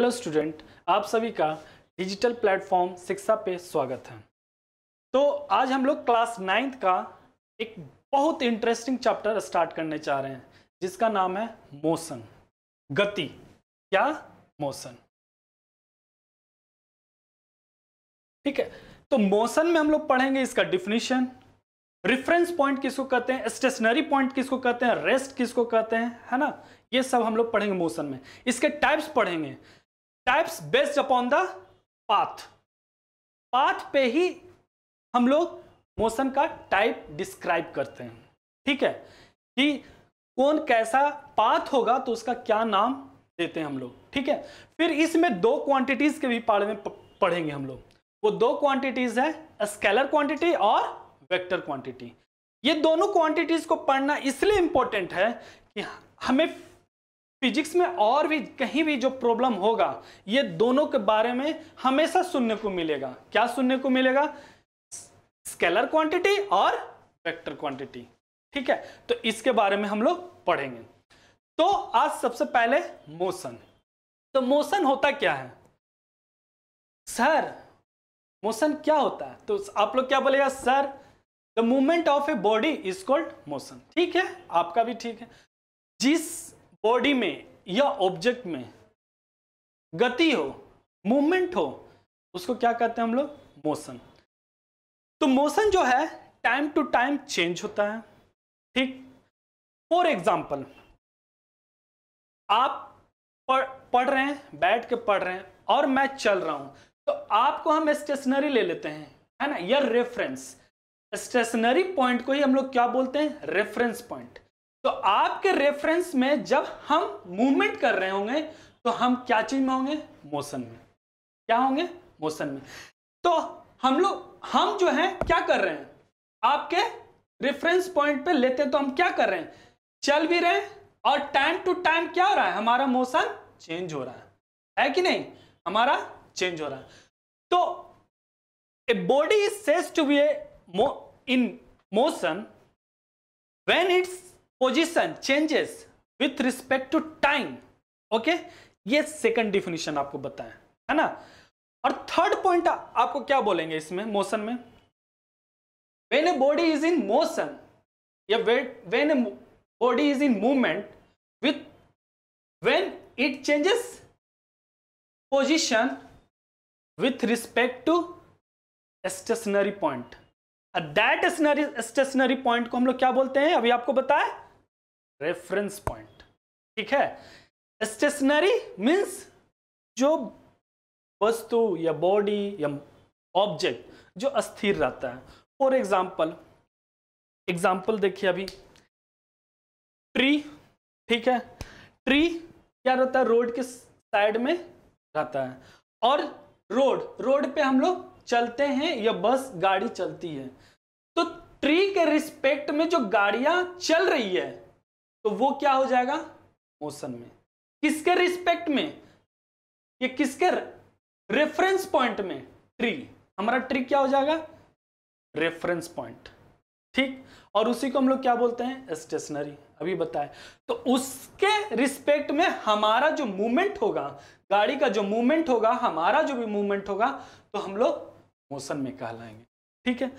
Hello student आप सभी का डिजिटल प्लेटफॉर्म शिक्षा पे स्वागत है तो आज हम लोग क्लास नाइन्थ का एक बहुत इंटरेस्टिंग चैप्टर स्टार्ट करने चाह रहे हैं जिसका नाम है मोशन गति क्या मोशन ठीक है तो मोशन में हम लोग पढ़ेंगे इसका डिफिनीशन रिफरेंस पॉइंट किसको कहते हैं स्टेशनरी पॉइंट किसको कहते हैं रेस्ट किसको कहते हैं है ना ये सब हम लोग पढ़ेंगे मोशन में इसके टाइप्स पढ़ेंगे types based upon the path path पे ही हम लोग मोशन का टाइप डिस्क्राइब करते हैं ठीक है कि कौन कैसा पाथ होगा तो उसका क्या नाम देते हैं हम लोग ठीक है फिर इसमें दो क्वांटिटीज के भी पाड़ में पढ़ेंगे हम लोग वो दो क्वांटिटीज है स्केलर क्वांटिटी और वेक्टर क्वांटिटी ये दोनों क्वांटिटीज को पढ़ना इसलिए इंपॉर्टेंट है कि हमें फिजिक्स में और भी कहीं भी जो प्रॉब्लम होगा ये दोनों के बारे में हमेशा सुनने को मिलेगा क्या सुनने को मिलेगा स्केलर क्वांटिटी और वेक्टर क्वांटिटी ठीक है तो इसके बारे में हम लोग पढ़ेंगे तो आज सबसे पहले मोशन तो मोशन होता क्या है सर मोशन क्या होता है तो आप लोग क्या बोलेगा sir the movement of a body is called motion ठीक है आपका भी ठीक है जिस बॉडी में या ऑब्जेक्ट में गति हो मूवमेंट हो उसको क्या कहते हैं हम लोग मोशन तो मोशन जो है टाइम टू टाइम चेंज होता है ठीक फॉर एग्जाम्पल आप पढ़ पढ़ रहे हैं बैठ के पढ़ रहे हैं और मैं चल रहा हूं तो आपको हम स्टेशनरी ले लेते हैं है ना या रेफरेंस स्टेशनरी पॉइंट को ही हम लोग क्या बोलते हैं रेफरेंस पॉइंट तो आपके रेफरेंस में जब हम मूवमेंट कर रहे होंगे तो हम क्या चीज में होंगे मोशन में क्या होंगे मोशन में तो हम लोग हम जो है क्या कर रहे हैं आपके रेफरेंस पॉइंट पे लेते हैं तो हम क्या कर रहे हैं चल भी रहे हैं और टाइम टू टाइम क्या हो रहा है हमारा मोशन चेंज हो रहा है है कि नहीं हमारा चेंज हो रहा है तो a body is says to be a in motion when its position changes with respect to time okay ये सेकंड डिफिनेशन आपको बताएं है ना और थर्ड पॉइंट आपको क्या बोलेंगे इसमें मोशन में when a body is in motion या when a body is in movement with when it changes position with respect to stationary point that stationary stationary को हम लोग क्या बोलते हैं अभी आपको बताया रेफरेंस पॉइंट ठीक है स्टेशनरी मीन्स जो वस्तु या बॉडी या ऑब्जेक्ट जो अस्थिर रहता है फॉर एग्जाम्पल एग्जाम्पल देखिए अभी ट्री ठीक है ट्री क्या रहता है रोड के साइड में रहता है और रोड रोड पे हम लोग चलते हैं या बस गाड़ी चलती है तो ट्री के रिस्पेक्ट में जो गाड़ियां चल रही है तो वो क्या हो जाएगा मोशन में किसके रिस्पेक्ट में ये किसके रेफरेंस पॉइंट में ट्री हमारा ट्री क्या हो जाएगा रेफरेंस पॉइंट ठीक और उसी को हम लोग क्या बोलते हैं स्टेशनरी अभी बताए तो उसके रिस्पेक्ट में हमारा जो मूवमेंट होगा गाड़ी का जो मूवमेंट होगा हमारा जो भी मूवमेंट होगा तो हम लोग मोशन में कहलाएंगे ठीक है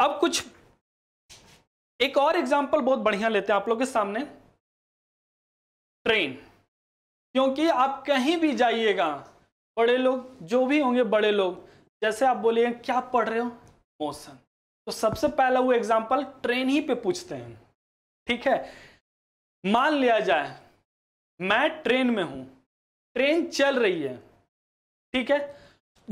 अब कुछ एक और एग्जाम्पल बहुत बढ़िया लेते हैं आप लोग के सामने ट्रेन क्योंकि आप कहीं भी जाइएगा बड़े लोग जो भी होंगे बड़े लोग जैसे आप बोलिए क्या पढ़ रहे हो मोशन तो सबसे पहला वो एग्जाम्पल ट्रेन ही पे पूछते हैं ठीक है मान लिया जाए मैं ट्रेन में हूं ट्रेन चल रही है ठीक है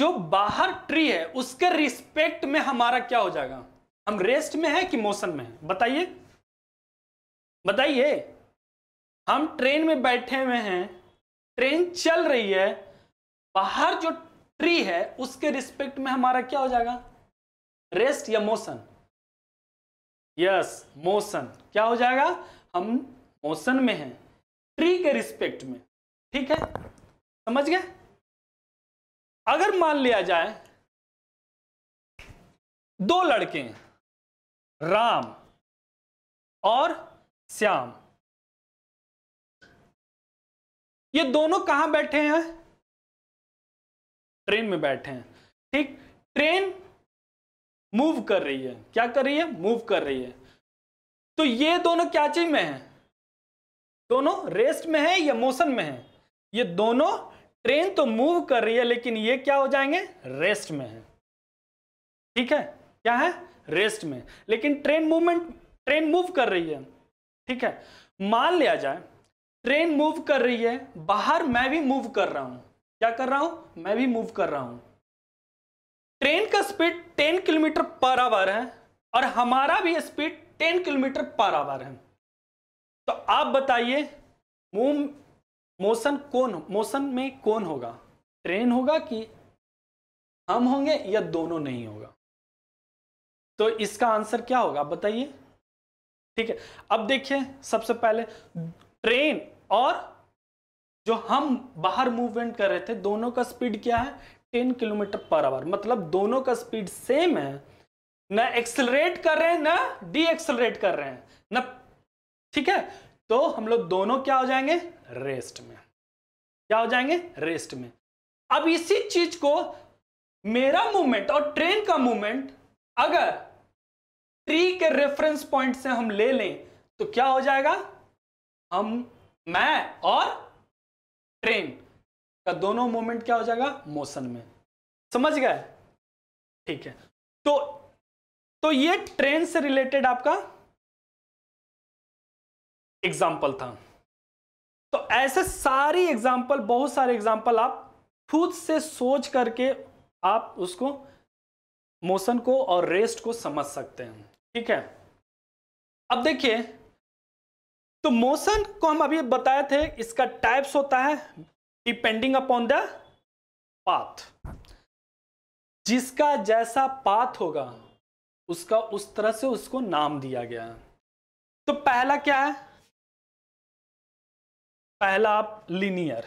जो बाहर ट्री है उसके रिस्पेक्ट में हमारा क्या हो जाएगा हम रेस्ट में है कि मोशन में है बताइए बताइए हम ट्रेन में बैठे हुए हैं ट्रेन चल रही है बाहर जो ट्री है उसके रिस्पेक्ट में हमारा क्या हो जाएगा रेस्ट या मोशन यस मोशन क्या हो जाएगा हम मोशन में हैं ट्री के रिस्पेक्ट में ठीक है समझ गए अगर मान लिया जाए दो लड़के हैं राम और श्याम ये दोनों कहां बैठे हैं ट्रेन में बैठे हैं ठीक ट्रेन मूव कर रही है क्या कर रही है मूव कर रही है तो ये दोनों क्या चीज में है दोनों रेस्ट में है या मोशन में है ये दोनों ट्रेन तो मूव कर रही है लेकिन ये क्या हो जाएंगे रेस्ट में है ठीक है क्या है रेस्ट में लेकिन ट्रेन मूवमेंट ट्रेन मूव कर रही है ठीक है मान लिया जाए ट्रेन मूव कर रही है बाहर मैं भी मूव कर रहा हूं क्या कर रहा हूं मैं भी मूव कर रहा हूं ट्रेन का स्पीड 10 किलोमीटर पर आवर है और हमारा भी स्पीड 10 किलोमीटर पर आवर है तो आप बताइए मूव मोशन कौन मोशन में कौन होगा ट्रेन होगा कि हम होंगे या दोनों नहीं होगा तो इसका आंसर क्या होगा बताइए ठीक है अब देखिए सबसे पहले ट्रेन और जो हम बाहर मूवमेंट कर रहे थे दोनों का स्पीड क्या है टेन किलोमीटर पर आवर मतलब दोनों का स्पीड सेम है ना एक्सलरेट कर रहे हैं ना डी एक्सलरेट कर रहे हैं ना ठीक है तो हम लोग दोनों क्या हो जाएंगे रेस्ट में क्या हो जाएंगे रेस्ट में अब इसी चीज को मेरा मूवमेंट और ट्रेन का मूवमेंट अगर ट्री के रेफरेंस पॉइंट से हम ले लें तो क्या हो जाएगा हम मैं और ट्रेन का दोनों मोमेंट क्या हो जाएगा मोशन में समझ गए ठीक है तो तो ये ट्रेन से रिलेटेड आपका एग्जाम्पल था तो ऐसे सारी एग्जाम्पल बहुत सारे एग्जाम्पल आप खुद से सोच करके आप उसको मोशन को और रेस्ट को समझ सकते हैं ठीक है अब देखिए तो मोशन को हम अभी बताए थे इसका टाइप्स होता है डिपेंडिंग अपॉन द पाथ जिसका जैसा पाथ होगा उसका उस तरह से उसको नाम दिया गया है तो पहला क्या है पहला आप linear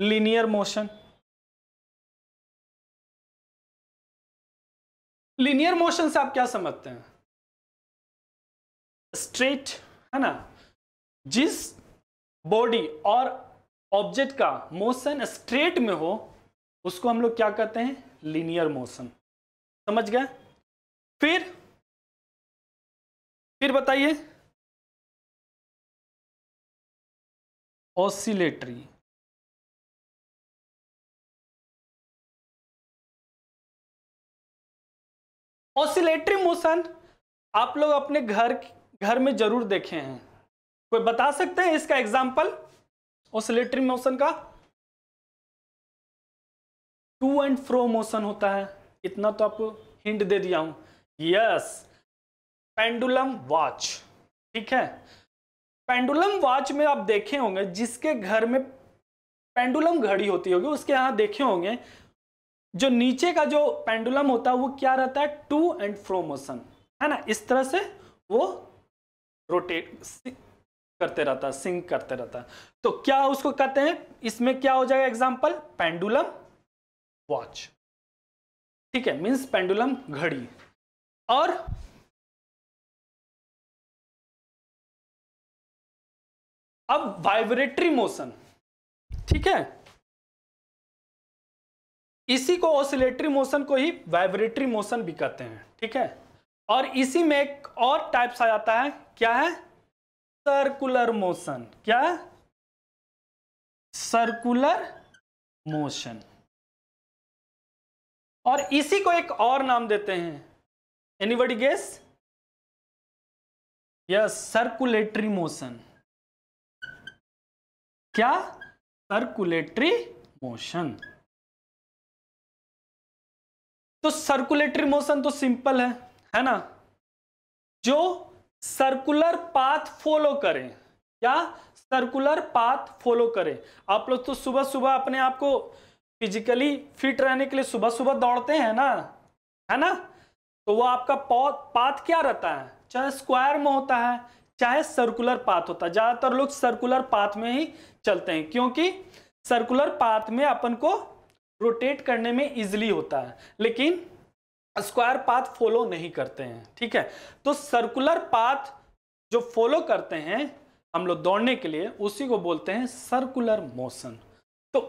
linear motion linear motion से आप क्या समझते हैं स्ट्रेट है ना जिस बॉडी और ऑब्जेक्ट का मोशन स्ट्रेट में हो उसको हम लोग क्या कहते हैं लिनियर मोशन समझ गए फिर फिर बताइए ऑसिलेटरी ऑसिलेटरी मोशन आप लोग अपने घर घर में जरूर देखे हैं कोई बता सकते हैं इसका एग्जाम्पल ऑसिलेटरी मोशन का टू एंड फ्रो मोशन होता है इतना तो आपको हिंट दे दिया हूं यस पेंडुलम वॉच ठीक है पेंडुलम वॉच में आप देखे होंगे जिसके घर में पेंडुलम घड़ी होती होगी उसके यहां देखे होंगे जो नीचे का जो पेंडुलम होता है वो क्या रहता है टू एंड फ्रो मोशन है ना इस तरह से वो रोटेट करते रहता है सिंक करते रहता है तो क्या उसको कहते हैं इसमें क्या हो जाएगा एग्जाम्पल पेंडुलम वॉच ठीक है मीन्स पेंडुलम घड़ी और अब वाइब्रेटरी मोशन ठीक है इसी को ऑसिलेटरी मोशन को ही वाइब्रेटरी मोशन भी कहते हैं ठीक है और इसी में एक और टाइप्स आ जाता है क्या है सर्कुलर मोशन क्या सर्कुलर मोशन और इसी को एक और नाम देते हैं anybody guess yes circulatory motion क्या सर्कुलेटरी मोशन तो सर्कुलेटरी मोशन तो सिंपल है है ना जो सर्कुलर पाथ फॉलो करें या सर्कुलर पाथ फॉलो करें आप लोग तो सुबह सुबह अपने आप को फिजिकली फिट रहने के लिए सुबह सुबह दौड़ते हैं ना है ना तो वो आपका पाथ क्या रहता है चाहे स्क्वायर में होता है चाहे सर्कुलर पाथ होता है ज्यादातर लोग सर्कुलर पाथ में ही चलते हैं क्योंकि सर्कुलर पाथ में अपन को रोटेट करने में इजिली होता है लेकिन स्क्वायर पाथ फॉलो नहीं करते हैं ठीक है तो सर्कुलर पाथ जो फॉलो करते हैं हम लोग दौड़ने के लिए उसी को बोलते हैं सर्कुलर मोशन तो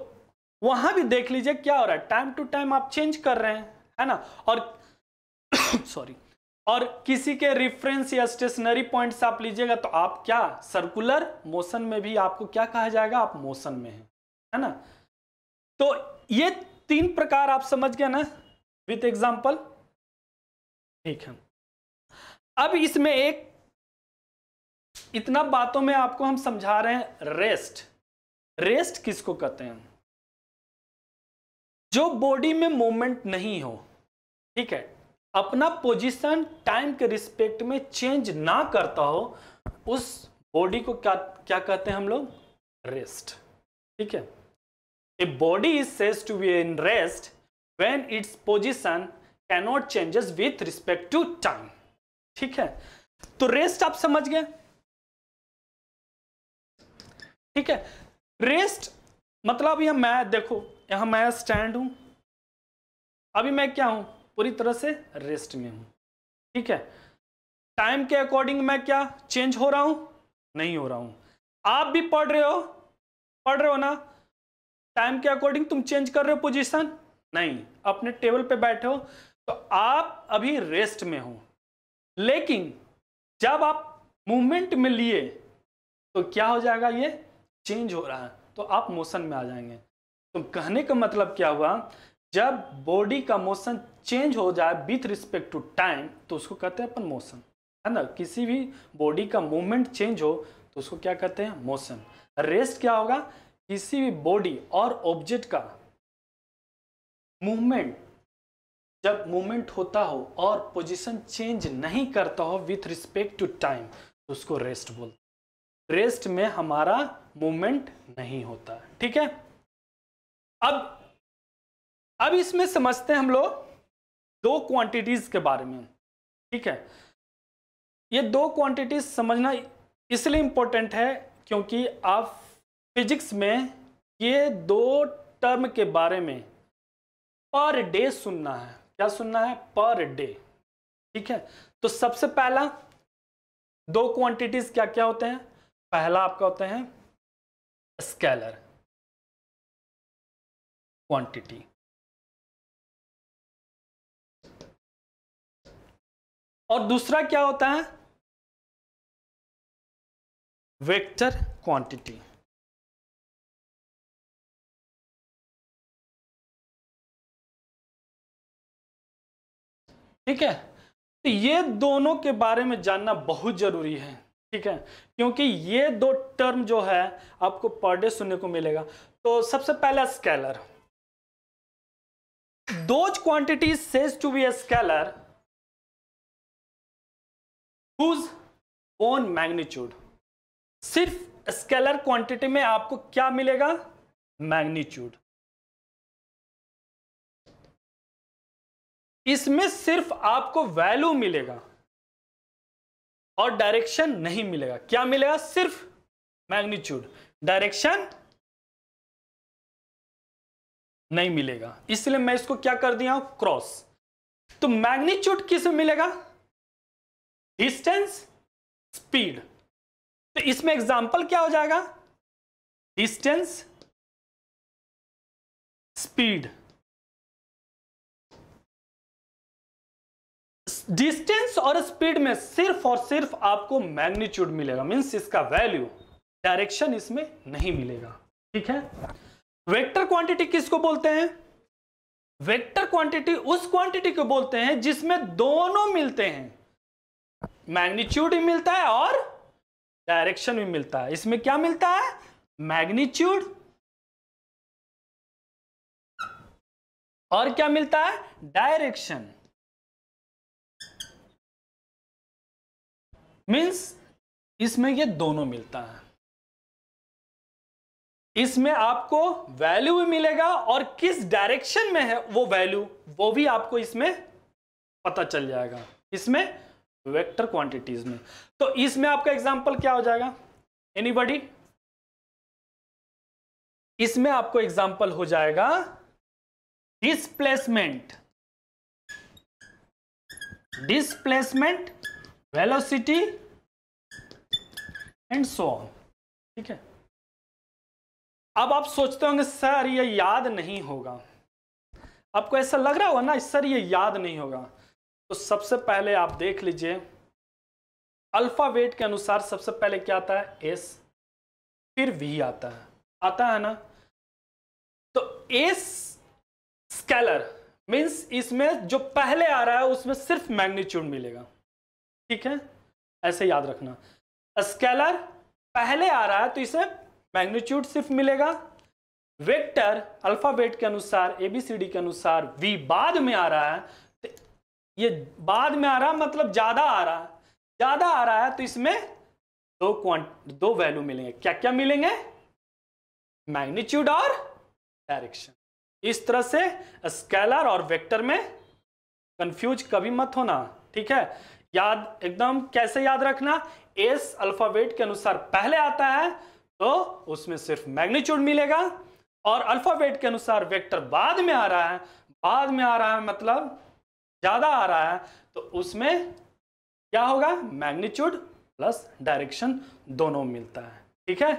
वहां भी देख लीजिए क्या हो रहा है टाइम टू टाइम आप चेंज कर रहे हैं है ना और सॉरी और किसी के रिफरेंस या स्टेशनरी पॉइंट्स आप लीजिएगा तो आप क्या सर्कुलर मोशन में भी आपको क्या कहा जाएगा आप मोशन में हैं है ना तो ये तीन प्रकार आप समझ गए ना विथ एग्जाम्पल ठीक है अब इसमें एक इतना बातों में आपको हम समझा रहे हैं रेस्ट रेस्ट किसको कहते हैं जो बॉडी में मूवमेंट नहीं हो ठीक है अपना पोजीशन टाइम के रिस्पेक्ट में चेंज ना करता हो उस बॉडी को क्या क्या कहते हैं हम लोग रेस्ट ठीक है A body is says to be in rest when its position cannot changes with respect to time. ठीक है तो रेस्ट आप समझ गए ठीक है रेस्ट मतलब यह मैं देखो यहां मैं स्टैंड हूं अभी मैं क्या हूं पूरी तरह से रेस्ट में हूं ठीक है टाइम के अकॉर्डिंग मैं क्या चेंज हो रहा हूं नहीं हो रहा हूं आप भी पढ़ रहे हो पढ़ रहे हो ना टाइम के अकॉर्डिंग तुम चेंज कर रहे हो पोजिशन नहीं अपने टेबल पे बैठे हो तो आप अभी रेस्ट में हो लेकिन जब आप मूवमेंट में लिए तो क्या हो जाएगा ये चेंज हो रहा है तो आप मोशन में आ जाएंगे तो कहने का मतलब क्या हुआ जब बॉडी का मोशन चेंज हो जाए विथ रिस्पेक्ट टू टाइम तो उसको कहते हैं अपन मोशन है ना किसी भी बॉडी का मूवमेंट चेंज हो तो उसको क्या कहते हैं मोशन रेस्ट क्या होगा किसी भी बॉडी और ऑब्जेक्ट का मूवमेंट जब मूवमेंट होता हो और पोजीशन चेंज नहीं करता हो विथ रिस्पेक्ट टू टाइम तो उसको रेस्ट बोलते रेस्ट में हमारा मूवमेंट नहीं होता ठीक है अब अब इसमें समझते हैं हम लोग दो क्वांटिटीज के बारे में ठीक है ये दो क्वांटिटीज समझना इसलिए इंपॉर्टेंट है क्योंकि आप फिजिक्स में ये दो टर्म के बारे में पर डे सुनना है क्या सुनना है पर डे ठीक है तो सबसे पहला दो क्वांटिटीज क्या क्या होते हैं पहला आपका होता है स्केलर क्वांटिटी और दूसरा क्या होता है वेक्टर क्वांटिटी ठीक है तो ये दोनों के बारे में जानना बहुत जरूरी है ठीक है क्योंकि ये दो टर्म जो है आपको पर डे सुनने को मिलेगा तो सबसे पहला scalar those quantity says to be a scalar whose own magnitude सिर्फ स्केलर क्वांटिटी में आपको क्या मिलेगा मैग्नीट्यूड इसमें सिर्फ आपको वैल्यू मिलेगा और डायरेक्शन नहीं मिलेगा क्या मिलेगा सिर्फ मैग्नीट्यूड डायरेक्शन नहीं मिलेगा इसलिए मैं इसको क्या कर दिया हूं क्रॉस तो मैग्नीट्यूड किस मिलेगा डिस्टेंस स्पीड तो इसमें एग्जांपल क्या हो जाएगा डिस्टेंस स्पीड डिस्टेंस और स्पीड में सिर्फ और सिर्फ आपको मैग्नीट्यूड मिलेगा मीन्स इसका वैल्यू डायरेक्शन इसमें नहीं मिलेगा ठीक है वेक्टर क्वांटिटी किसको बोलते हैं वेक्टर क्वांटिटी उस क्वांटिटी को बोलते हैं जिसमें दोनों मिलते हैं मैग्नीट्यूड भी मिलता है और डायरेक्शन भी मिलता है इसमें क्या मिलता है मैग्नीट्यूड और क्या मिलता है डायरेक्शन मीन्स इसमें ये दोनों मिलता है इसमें आपको वैल्यू भी मिलेगा और किस डायरेक्शन में है वो वैल्यू वो भी आपको इसमें पता चल जाएगा इसमें वेक्टर क्वांटिटीज में तो इसमें आपका एग्जांपल क्या हो जाएगा एनीबॉडी इसमें आपको एग्जांपल हो जाएगा displacement displacement velocity and so on ठीक है अब आप सोचते होंगे सर ये याद नहीं होगा आपको ऐसा लग रहा होगा ना सर ये याद नहीं होगा तो सबसे पहले आप देख लीजिए अल्फ़ावेट के अनुसार सबसे पहले क्या आता है एस फिर वी आता है आता है ना तो एस स्केलर मीन्स इसमें जो पहले आ रहा है उसमें सिर्फ मैग्नीट्यूड मिलेगा ठीक है ऐसे याद रखना स्केलर पहले आ रहा है तो इसे मैग्नीट्यूड सिर्फ मिलेगा वेक्टर अल्फाबेट के अनुसार एबीसीडी के अनुसार वी बाद में आ रहा है तो ये बाद में आ रहा मतलब ज्यादा आ रहा है ज्यादा आ रहा है तो इसमें दो क्वांट दो वैल्यू मिलेंगे क्या क्या मिलेंगे मैग्नीट्यूड और डायरेक्शन इस तरह से स्केलर और वेक्टर में कंफ्यूज कभी मत होना ठीक है याद एकदम कैसे याद रखना एस अल्फाबेट के अनुसार पहले आता है तो उसमें सिर्फ मैग्नीट्यूड मिलेगा और अल्फाबेट के अनुसार वेक्टर बाद में आ रहा है बाद में आ रहा है मतलब ज्यादा आ रहा है तो उसमें क्या होगा मैग्नीट्यूड प्लस डायरेक्शन दोनों मिलता है ठीक है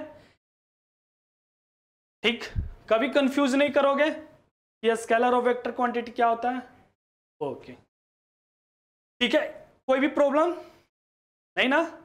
ठीक कभी कंफ्यूज नहीं करोगे स्केलर और वेक्टर क्वांटिटी क्या होता है ओके ठीक है कोई भी प्रॉब्लम नहीं ना